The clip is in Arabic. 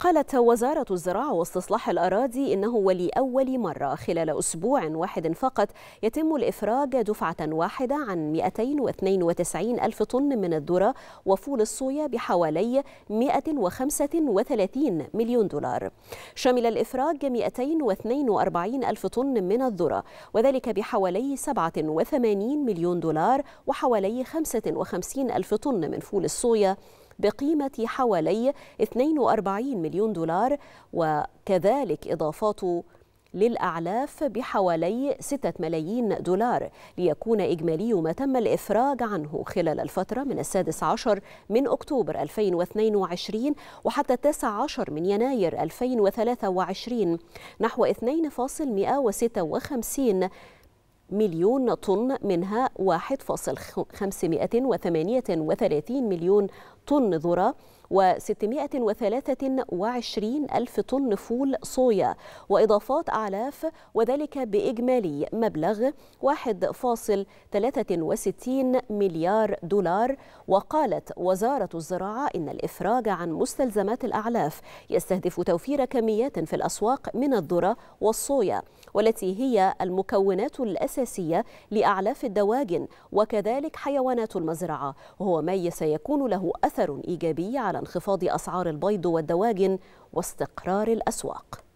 قالت وزارة الزراعة واستصلاح الأراضي إنه ولأول مرة خلال أسبوع واحد فقط يتم الإفراج دفعة واحدة عن 292 ألف طن من الذرة وفول الصويا بحوالي 135 مليون دولار شمل الإفراج 242 ألف طن من الذرة وذلك بحوالي 87 مليون دولار وحوالي 55 ألف طن من فول الصويا بقيمة حوالي 42 مليون دولار وكذلك إضافات للأعلاف بحوالي 6 ملايين دولار ليكون إجمالي ما تم الإفراج عنه خلال الفترة من السادس عشر من أكتوبر 2022 وحتى التاسع عشر من يناير 2023 نحو 2.156 مليون طن منها 1.538 مليون طن ذرة 623 ألف طن فول صويا وإضافات أعلاف وذلك بإجمالي مبلغ 1.63 مليار دولار وقالت وزارة الزراعة إن الإفراج عن مستلزمات الأعلاف يستهدف توفير كميات في الأسواق من الذرة والصويا والتي هي المكونات الأساسية لأعلاف الدواجن وكذلك حيوانات المزرعة وهو ما سيكون له أثر إيجابي على على انخفاض أسعار البيض والدواجن واستقرار الأسواق